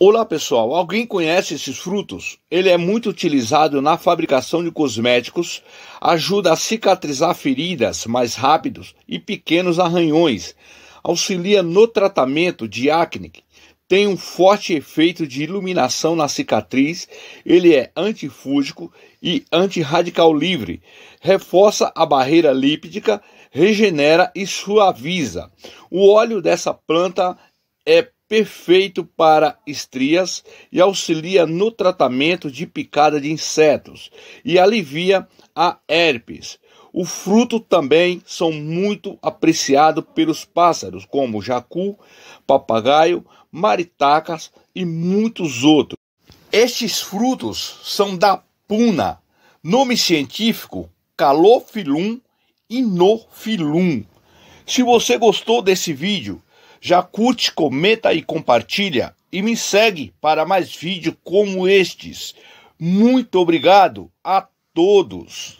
Olá pessoal, alguém conhece esses frutos? Ele é muito utilizado na fabricação de cosméticos, ajuda a cicatrizar feridas mais rápidos e pequenos arranhões, auxilia no tratamento de acne, tem um forte efeito de iluminação na cicatriz, ele é antifúgico e antirradical livre, reforça a barreira lípidica, regenera e suaviza. O óleo dessa planta é perfeito para estrias e auxilia no tratamento de picada de insetos e alivia a herpes. O fruto também são muito apreciado pelos pássaros, como jacu, papagaio, maritacas e muitos outros. Estes frutos são da puna, nome científico Calophyllum inofilum. Se você gostou desse vídeo, já curte, comenta e compartilha e me segue para mais vídeos como estes. Muito obrigado a todos!